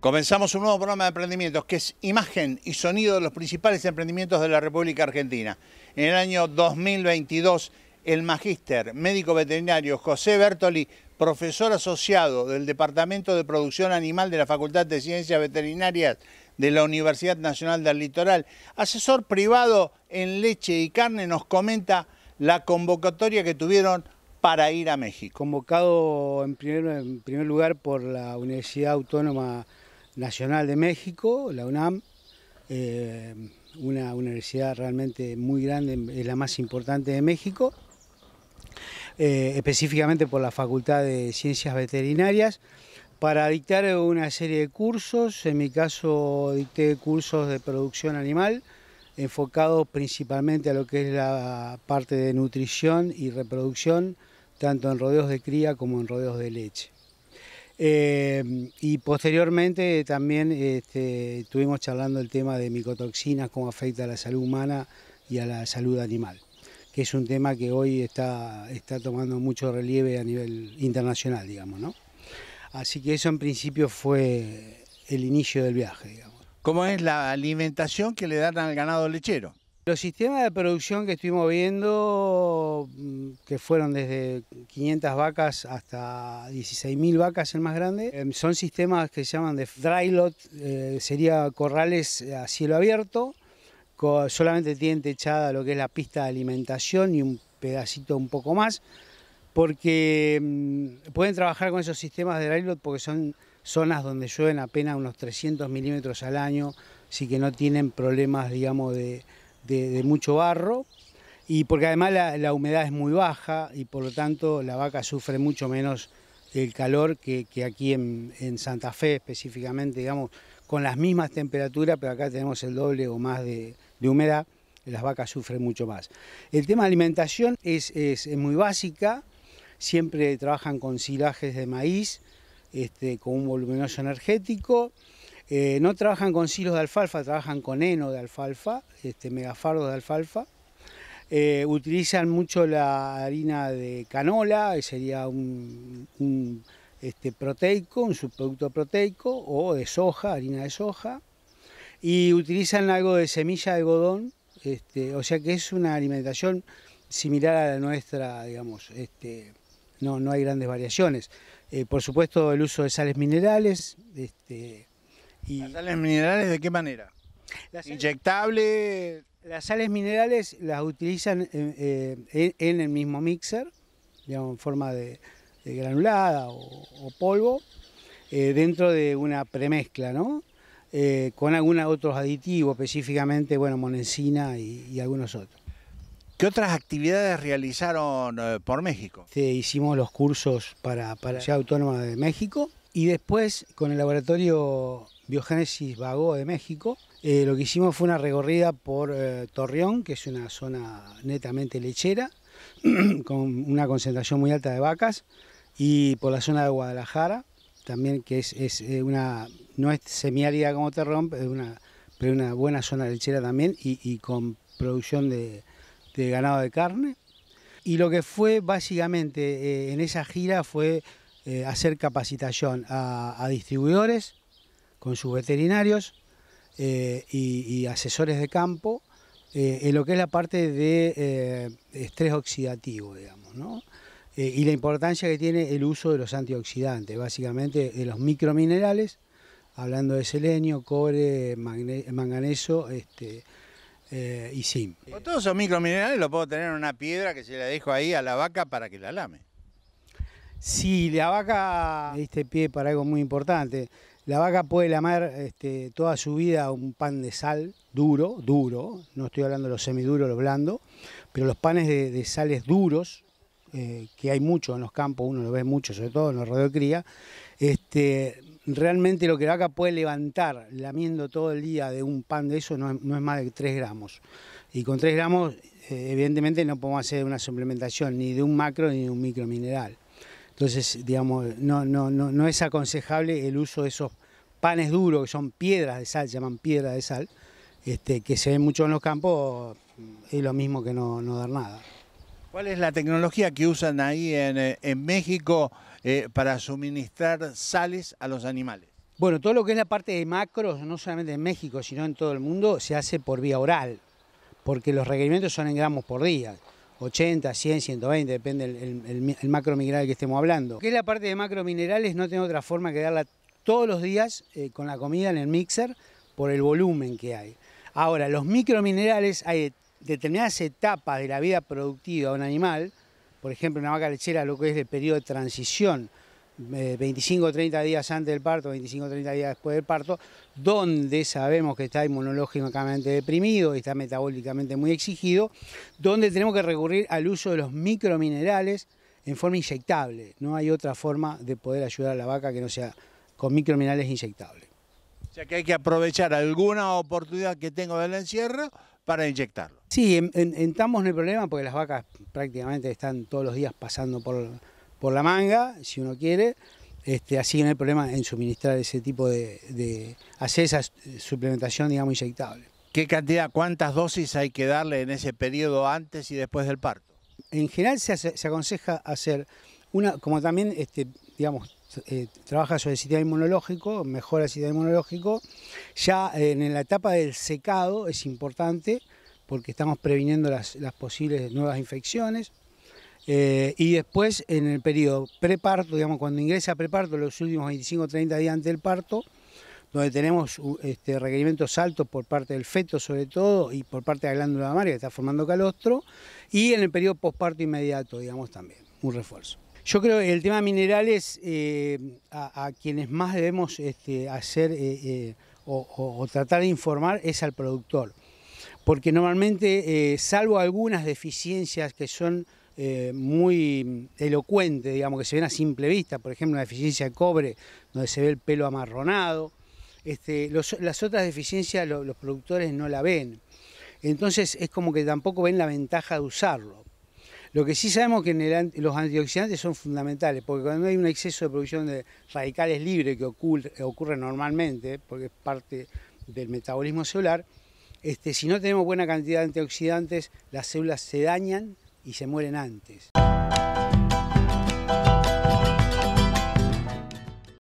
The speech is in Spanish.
Comenzamos un nuevo programa de emprendimientos que es imagen y sonido de los principales emprendimientos de la República Argentina. En el año 2022 el magíster médico veterinario José Bertoli, profesor asociado del Departamento de Producción Animal de la Facultad de Ciencias Veterinarias de la Universidad Nacional del Litoral, asesor privado en leche y carne, nos comenta la convocatoria que tuvieron para ir a México. Convocado en primer, lugar por la Universidad Autónoma Nacional de México, la UNAM, eh, una universidad realmente muy grande, es la más importante de México. Eh, específicamente por la Facultad de Ciencias Veterinarias, para dictar una serie de cursos. En mi caso dicté cursos de producción animal, enfocados principalmente a lo que es la parte de nutrición y reproducción, tanto en rodeos de cría como en rodeos de leche. Eh, y posteriormente también este, estuvimos charlando el tema de micotoxinas, cómo afecta a la salud humana y a la salud animal que es un tema que hoy está, está tomando mucho relieve a nivel internacional, digamos, ¿no? Así que eso en principio fue el inicio del viaje, digamos. ¿Cómo es la alimentación que le dan al ganado lechero? Los sistemas de producción que estuvimos viendo, mm, que fueron desde 500 vacas hasta 16.000 vacas el más grande, em, son sistemas que se llaman de dry lot, eh, sería corrales eh, a cielo abierto, solamente tienen techada lo que es la pista de alimentación y un pedacito un poco más, porque mm, pueden trabajar con esos sistemas de railroad porque son zonas donde llueven apenas unos 300 milímetros al año, así que no tienen problemas, digamos, de, mucho barro, y porque además la, humedad es muy baja y por lo tanto la vaca sufre mucho menos el calor que, aquí en, en, Santa Fe específicamente, digamos, con las mismas temperaturas, pero acá tenemos el doble o más de, de humedad, las vacas sufren mucho más. El tema de alimentación es, muy básica, siempre trabajan con silajes de maíz, este, con un voluminoso energético, eh, no trabajan con silos de alfalfa, trabajan con heno de alfalfa, este, megafardos de alfalfa. Eh, utilizan mucho la harina de canola, que sería un, este, proteico, un subproducto proteico, o de soja, harina de soja y utilizan algo de semilla de algodón, este, o sea que es una alimentación similar a la nuestra, digamos, este, no, no hay grandes variaciones. Eh, por supuesto, el uso de sales minerales. Este, y, ¿Las sales minerales de qué manera? Las ¿Inyectable? Las sales minerales las utilizan eh, en, el mismo mixer, digamos, en forma de, granulada o, polvo, eh, dentro de una premezcla, ¿no? Eh, con algunos otros aditivos, específicamente, bueno, monensina y, algunos otros. ¿Qué otras actividades realizaron eh, por México? Este, hicimos los cursos para, la Ciudad Autónoma de México y después con el laboratorio Biogénesis Vago de México, eh, lo que hicimos fue una recorrida por Torreón, que es una zona netamente lechera, con una concentración muy alta de vacas, y por la zona de Guadalajara, también que es, eh, una, no es semiárida como Terrón, pero una, pero una buena zona lechera también y, con producción de, ganado de carne. Y lo que fue básicamente eh, en esa gira fue eh, hacer capacitación a, distribuidores con sus veterinarios y, y, asesores de campo en lo que es la parte de estrés oxidativo, digamos, ¿no? Eh, y la importancia que tiene el uso de los antioxidantes, básicamente de los microminerales, hablando de selenio, cobre, manganeso este, eh, y zinc. Todos esos microminerales los puedo tener en una piedra que se la dejo ahí a la vaca para que la lame. Sí, la vaca, este pie para algo muy importante, la vaca puede lamar este, toda su vida un pan de sal duro, duro, no estoy hablando de los semiduros, los blandos, pero los panes de sales duros, eh, que hay mucho en los campos, uno lo ve mucho, sobre todo en los rodeos de cría, este, realmente lo que la vaca puede levantar lamiendo todo el día de un pan de eso no es, más de 3 gramos. Y con 3 gramos, eh, evidentemente, no podemos hacer una suplementación ni de un macro ni de un micromineral. Entonces, digamos, no, es aconsejable el uso de esos panes duros, que son piedras de sal, llaman piedra de sal, este, que se ven mucho en los campos, es lo mismo que no, no dar nada. ¿Cuál es la tecnología que usan ahí en, eh, México eh, para suministrar sales a los animales? Bueno, todo lo que es la parte de macros, no solamente en México, sino en todo el mundo, se hace por vía oral, porque los requerimientos son en gramos por día. 80, 100, 120, depende el, macro mineral que estemos hablando. que es la parte de macro minerales? No tengo otra forma que darla todos los días eh, con la comida en el mixer por el volumen que hay. Ahora, los microminerales hay de determinadas etapas de la vida productiva de un animal, por ejemplo una vaca lechera, lo que es el periodo de transición, 25 o 30 días antes del parto, 25 o 30 días después del parto, donde sabemos que está inmunológicamente deprimido y está metabólicamente muy exigido, donde tenemos que recurrir al uso de los microminerales en forma inyectable. No hay otra forma de poder ayudar a la vaca que no sea con microminerales inyectables. O sea que hay que aprovechar alguna oportunidad que tengo del encierro para inyectarlo. Sí, en, entramos en el problema porque las vacas prácticamente están todos los días pasando por, por la manga, si uno quiere. Este, así que no hay problema en suministrar ese tipo de, hacer esa suplementación, digamos, inyectable. ¿Qué cantidad, cuántas dosis hay que darle en ese periodo antes y después del parto? En general se, se aconseja hacer una, como también, este, digamos, eh, trabaja sobre el sistema inmunológico, mejora el sistema inmunológico. Ya eh, en la etapa del secado es importante porque estamos previniendo las, posibles nuevas infecciones. Eh, y después, en el periodo preparto, digamos, cuando ingresa a preparto, los últimos 25 o 30 días antes del parto, donde tenemos este, requerimientos altos por parte del feto sobre todo y por parte de la glándula mamaria que está formando calostro, y en el periodo posparto inmediato, digamos, también, un refuerzo. Yo creo que el tema minerales, eh, a, quienes más debemos este, hacer eh, o tratar de informar es al productor porque normalmente, eh, salvo algunas deficiencias que son eh, muy mm, elocuentes, digamos, que se ven a simple vista, por ejemplo, la deficiencia de cobre, donde se ve el pelo amarronado, este, las otras deficiencias los productores no la ven. Entonces es como que tampoco ven la ventaja de usarlo. Lo que sí sabemos que los antioxidantes son fundamentales, porque cuando hay un exceso de producción de radicales libres que ocurre normalmente, porque es parte del metabolismo celular, este, si no tenemos buena cantidad de antioxidantes, las células se dañan y se mueren antes.